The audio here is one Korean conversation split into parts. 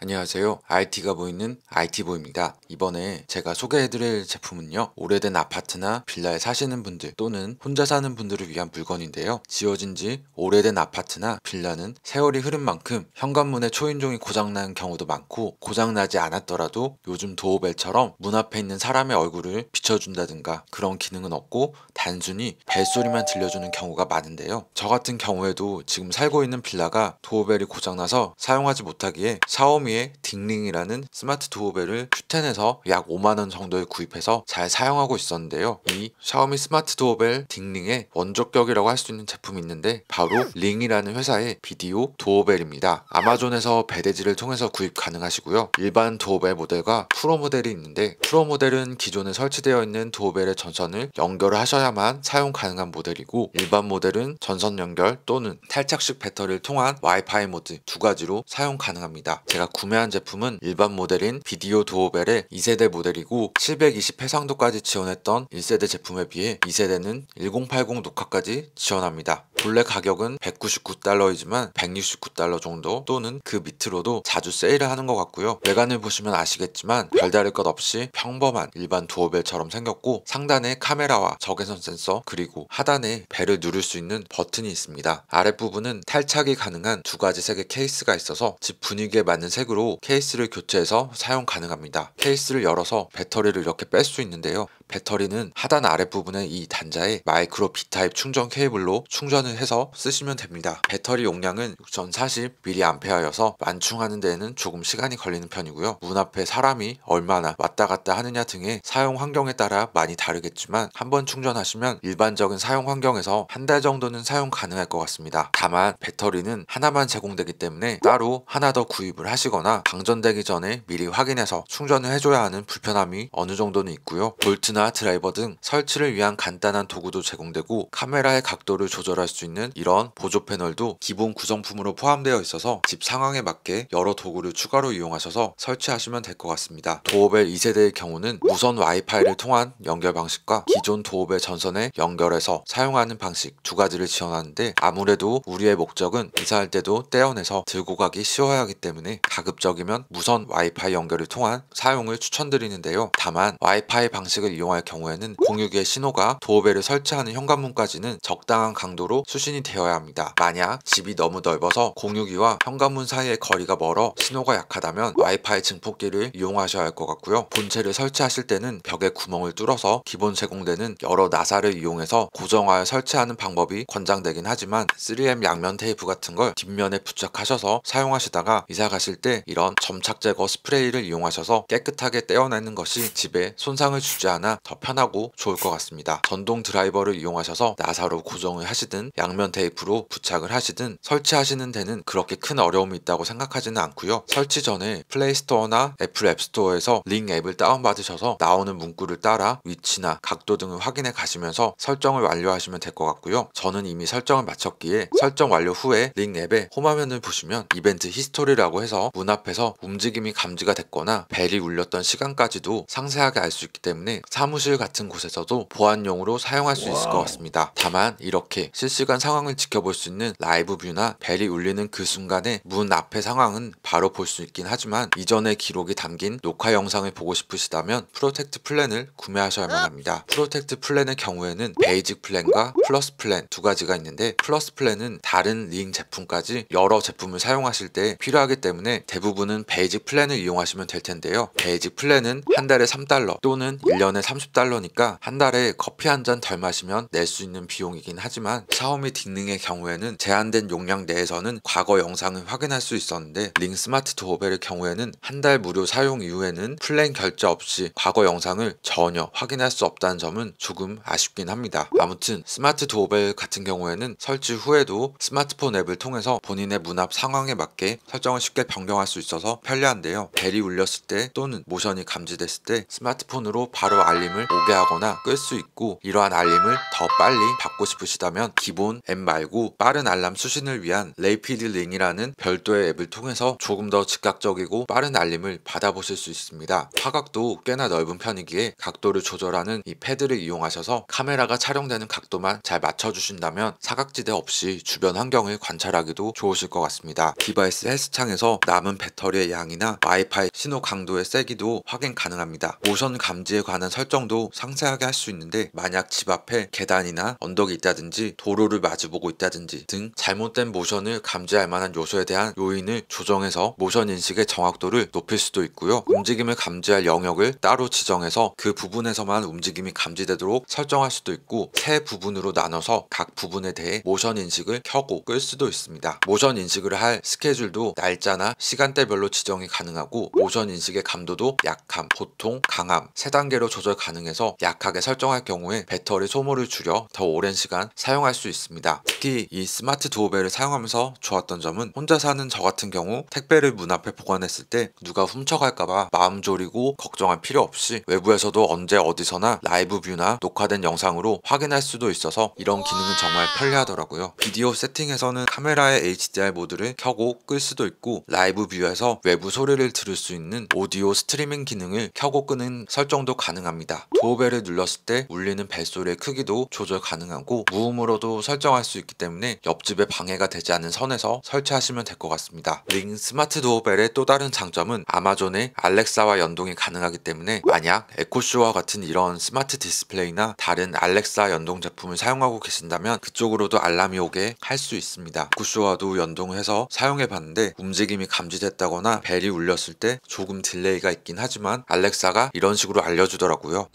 안녕하세요. IT가 보이는 IT보입니다. 이번에 제가 소개해드릴 제품은요. 오래된 아파트나 빌라에 사시는 분들 또는 혼자 사는 분들을 위한 물건인데요. 지어진 지 오래된 아파트나 빌라는 세월이 흐른 만큼 현관문에 초인종이 고장난 경우도 많고 고장나지 않았더라도 요즘 도어벨처럼 문 앞에 있는 사람의 얼굴을 비춰준다든가 그런 기능은 없고 단순히 벨소리만 들려주는 경우가 많은데요. 저 같은 경우에도 지금 살고 있는 빌라가 도어벨이 고장나서 사용하지 못하기에 샤오미 샤오미의 딩링이라는 스마트 도어벨을 슈텐에서 약 5만원 정도에 구입해서 잘 사용하고 있었는데요. 이 샤오미 스마트 도어벨 딩링의 원조격이라고 할 수 있는 제품이 있는데 바로 링이라는 회사의 비디오 도어벨입니다 아마존에서 배대지를 통해서 구입 가능하시고요. 일반 도어벨 모델과 프로 모델이 있는데 프로 모델은 기존에 설치되어 있는 도어벨의 전선을 연결을 하셔야만 사용 가능한 모델이고 일반 모델은 전선 연결 또는 탈착식 배터리를 통한 와이파이 모드 두 가지로 사용 가능합니다. 제가 구매한 제품은 일반 모델인 비디오 도어벨의 2세대 모델이고 720 해상도까지 지원했던 1세대 제품에 비해 2세대는 1080 녹화까지 지원합니다. 본래 가격은 199달러이지만 169달러 정도 또는 그 밑으로도 자주 세일을 하는 것 같고요. 외관을 보시면 아시겠지만 별다를 것 없이 평범한 일반 도어벨처럼 생겼고 상단에 카메라와 적외선 센서 그리고 하단에 벨을 누를 수 있는 버튼이 있습니다. 아랫부분은 탈착이 가능한 두 가지 색의 케이스가 있어서 집 분위기에 맞는 색으 흰으로 케이스를 교체해서 사용 가능합니다. 케이스를 열어서 배터리를 이렇게 뺄 수 있는데요. 배터리는 하단 아랫부분의이 단자에 마이크로 B타입 충전 케이블로 충전을 해서 쓰시면 됩니다. 배터리 용량은 6040mAh여서 완충하는 데에는 조금 시간이 걸리는 편이고요. 문 앞에 사람이 얼마나 왔다 갔다 하느냐 등의 사용 환경에 따라 많이 다르겠지만 한번 충전하시면 일반적인 사용 환경에서 한 달 정도는 사용 가능할 것 같습니다. 다만 배터리는 하나만 제공되기 때문에 따로 하나 더 구입을 하시거나 하거나 방전되기 전에 미리 확인해서 충전을 해줘야 하는 불편함이 어느 정도는 있고요. 볼트나 드라이버 등 설치를 위한 간단한 도구도 제공되고 카메라의 각도를 조절할 수 있는 이런 보조 패널도 기본 구성품으로 포함되어 있어서 집 상황에 맞게 여러 도구를 추가로 이용하셔서 설치하시면 될 것 같습니다. 도어벨 2세대의 경우는 무선 와이파이를 통한 연결 방식과 기존 도어벨 전선에 연결해서 사용하는 방식 두 가지를 지원하는데 아무래도 우리의 목적은 이사할 때도 떼어내서 들고 가기 쉬워야 하기 때문에 가격 가급적이면 무선 와이파이 연결을 통한 사용을 추천드리는데요. 다만 와이파이 방식을 이용할 경우에는 공유기의 신호가 도어벨을 설치하는 현관문까지는 적당한 강도로 수신이 되어야 합니다. 만약 집이 너무 넓어서 공유기와 현관문 사이의 거리가 멀어 신호가 약하다면 와이파이 증폭기를 이용하셔야 할 것 같고요. 본체를 설치하실 때는 벽에 구멍을 뚫어서 기본 제공되는 여러 나사를 이용해서 고정하여 설치하는 방법이 권장되긴 하지만 3M 양면 테이프 같은 걸 뒷면에 부착하셔서 사용하시다가 이사 가실 때 이런 점착 제거 스프레이를 이용하셔서 깨끗하게 떼어내는 것이 집에 손상을 주지 않아 더 편하고 좋을 것 같습니다. 전동 드라이버를 이용하셔서 나사로 고정을 하시든 양면 테이프로 부착을 하시든 설치하시는 데는 그렇게 큰 어려움이 있다고 생각하지는 않고요. 설치 전에 플레이스토어나 애플 앱스토어에서 링 앱을 다운받으셔서 나오는 문구를 따라 위치나 각도 등을 확인해 가시면서 설정을 완료하시면 될 것 같고요. 저는 이미 설정을 마쳤기에 설정 완료 후에 링 앱의 홈화면을 보시면 이벤트 히스토리라고 해서 문 눈앞에서 움직임이 감지가 됐거나 벨이 울렸던 시간까지도 상세하게 알 수 있기 때문에 사무실 같은 곳에서도 보안용으로 사용할 수 있을 것 같습니다. 다만 이렇게 실시간 상황을 지켜볼 수 있는 라이브 뷰나 벨이 울리는 그 순간에 문 앞의 상황은 바로 볼 수 있긴 하지만 이전의 기록이 담긴 녹화 영상을 보고 싶으시다면 프로텍트 플랜을 구매하셔야만 합니다. 프로텍트 플랜의 경우에는 베이직 플랜과 플러스 플랜 두 가지가 있는데 플러스 플랜은 다른 링 제품까지 여러 제품을 사용하실 때 필요하기 때문에 대부분은 베이직 플랜을 이용하시면 될 텐데요. 베이직 플랜은 한 달에 3달러 또는 1년에 30달러니까 한 달에 커피 한 잔 덜 마시면 낼 수 있는 비용이긴 하지만 샤오미 딩닝의 경우에는 제한된 용량 내에서는 과거 영상을 확인할 수 있었는데 링 스마트 도어벨의 경우에는 한 달 무료 사용 이후에는 플랜 결제 없이 과거 영상을 전혀 확인할 수 없다는 점은 조금 아쉽긴 합니다. 아무튼 스마트 도어벨 같은 경우에는 설치 후에도 스마트폰 앱을 통해서 본인의 문 앞 상황에 맞게 설정을 쉽게 변경 사용할 수 있어서 편리한데요. 벨이 울렸을 때 또는 모션이 감지됐을 때 스마트폰으로 바로 알림을 오게 하거나 끌 수 있고 이러한 알림을 더 빨리 받고 싶으시다면 기본 앱 말고 빠른 알람 수신을 위한 레이피드 링이라는 별도의 앱을 통해서 조금 더 즉각적이고 빠른 알림을 받아보실 수 있습니다. 화각도 꽤나 넓은 편이기에 각도를 조절하는 이 패드를 이용하셔서 카메라가 촬영되는 각도만 잘 맞춰주신다면 사각지대 없이 주변 환경을 관찰하기도 좋으실 것 같습니다. 디바이스 헬스창에서 남은 남은 배터리의 양이나 와이파이 신호 강도의 세기도 확인 가능합니다. 모션 감지에 관한 설정도 상세하게 할 수 있는데 만약 집 앞에 계단이나 언덕이 있다든지 도로를 마주보고 있다든지 등 잘못된 모션을 감지할 만한 요소에 대한 요인을 조정해서 모션 인식의 정확도를 높일 수도 있고요. 움직임을 감지할 영역을 따로 지정해서 그 부분에서만 움직임이 감지되도록 설정할 수도 있고 세 부분으로 나눠서 각 부분에 대해 모션 인식을 켜고 끌 수도 있습니다. 모션 인식을 할 스케줄도 날짜나 시간 시간대별로 지정이 가능하고 모션 인식의 감도도 약함, 보통, 강함 세 단계로 조절 가능해서 약하게 설정할 경우에 배터리 소모를 줄여 더 오랜 시간 사용할 수 있습니다. 특히 이 스마트 도어벨을 사용하면서 좋았던 점은 혼자 사는 저 같은 경우 택배를 문 앞에 보관했을 때 누가 훔쳐갈까봐 마음 졸이고 걱정할 필요 없이 외부에서도 언제 어디서나 라이브 뷰나 녹화된 영상으로 확인할 수도 있어서 이런 기능은 정말 편리하더라고요. 비디오 세팅에서는 카메라의 HDR 모드를 켜고 끌 수도 있고 라이브 뷰에서 외부 소리를 들을 수 있는 오디오 스트리밍 기능을 켜고 끄는 설정도 가능합니다. 도어벨을 눌렀을 때 울리는 벨소리의 크기도 조절 가능하고 무음으로도 설정할 수 있기 때문에 옆집에 방해가 되지 않는 선에서 설치하시면 될 것 같습니다. 링 스마트 도어벨의 또 다른 장점은 아마존의 알렉사와 연동이 가능하기 때문에 만약 에코쇼와 같은 이런 스마트 디스플레이나 다른 알렉사 연동 제품을 사용하고 계신다면 그쪽으로도 알람이 오게 할 수 있습니다. 에코쇼와도 연동해서 사용해봤는데 움직임이 감지 정지됐다거나 벨이 울렸을 때 조금 딜레이가 있긴 하지만 알렉사가 이런 식으로 알려주더라고요.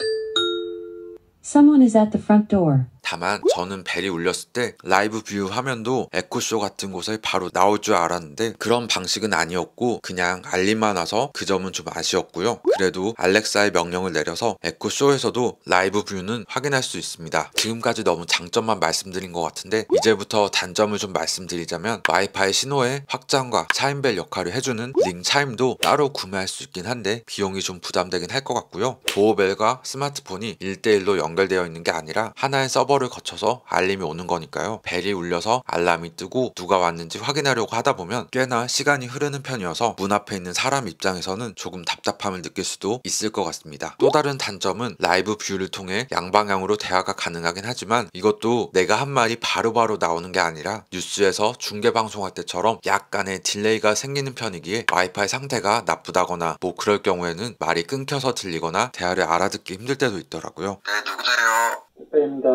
Someone is at the front door. 다만 저는 벨이 울렸을 때 라이브 뷰 화면도 에코쇼 같은 곳에 바로 나올 줄 알았는데 그런 방식은 아니었고 그냥 알림만 와서 그 점은 좀 아쉬웠고요. 그래도 알렉사의 명령을 내려서 에코쇼에서도 라이브 뷰는 확인할 수 있습니다. 지금까지 너무 장점만 말씀드린 것 같은데 이제부터 단점을 좀 말씀드리자면 와이파이 신호의 확장과 차임벨 역할을 해주는 링 차임도 따로 구매할 수 있긴 한데 비용이 좀 부담되긴 할 것 같고요. 도어벨과 스마트폰이 1대1로 연결되어 있는 게 아니라 하나의 서버를 필터를 거쳐서 알림이 오는 거니까요. 벨이 울려서 알람이 뜨고 누가 왔는지 확인하려고 하다 보면 꽤나 시간이 흐르는 편이어서 문 앞에 있는 사람 입장에서는 조금 답답함을 느낄 수도 있을 것 같습니다. 또 다른 단점은 라이브 뷰를 통해 양방향으로 대화가 가능하긴 하지만 이것도 내가 한 말이 바로바로 나오는 게 아니라 뉴스에서 중계 방송할 때처럼 약간의 딜레이가 생기는 편이기에 와이파이 상태가 나쁘다거나 뭐 그럴 경우에는 말이 끊겨서 들리거나 대화를 알아듣기 힘들 때도 있더라고요. 네, 누구세요? 네, 입니다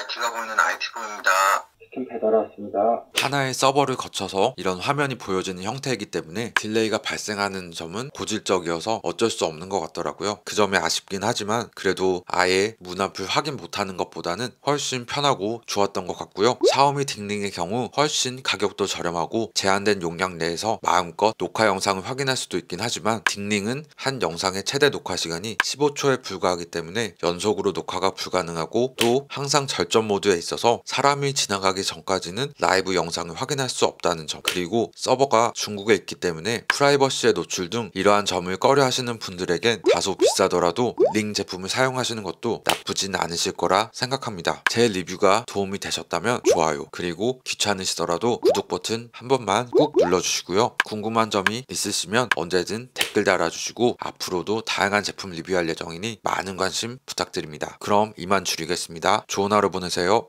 IT가 보이는 IT부입니다. 치킨 배달 왔습니다. 하나의 서버를 거쳐서 이런 화면이 보여지는 형태이기 때문에 딜레이가 발생하는 점은 고질적이어서 어쩔 수 없는 것 같더라고요. 그 점이 아쉽긴 하지만 그래도 아예 문 앞을 확인 못하는 것보다는 훨씬 편하고 좋았던 것 같고요. 샤오미 딩링의 경우 훨씬 가격도 저렴하고 제한된 용량 내에서 마음껏 녹화 영상을 확인할 수도 있긴 하지만 딩링은 한 영상의 최대 녹화 시간이 15초에 불과하기 때문에 연속으로 녹화가 불가능하고 또 항상 절전 모드에 있어서 사람이 지나가기 발매되기 전까지는 라이브 영상을 확인할 수 없다는 점 그리고 서버가 중국에 있기 때문에 프라이버시에 노출 등 이러한 점을 꺼려 하시는 분들에겐 다소 비싸더라도 링 제품을 사용하시는 것도 나쁘진 않으실 거라 생각합니다. 제 리뷰가 도움이 되셨다면 좋아요 그리고 귀찮으시더라도 구독 버튼 한 번만 꾹 눌러주시고요. 궁금한 점이 있으시면 언제든 댓글 달아주시고 앞으로도 다양한 제품 리뷰할 예정이니 많은 관심 부탁드립니다. 그럼 이만 줄이겠습니다. 좋은 하루 보내세요.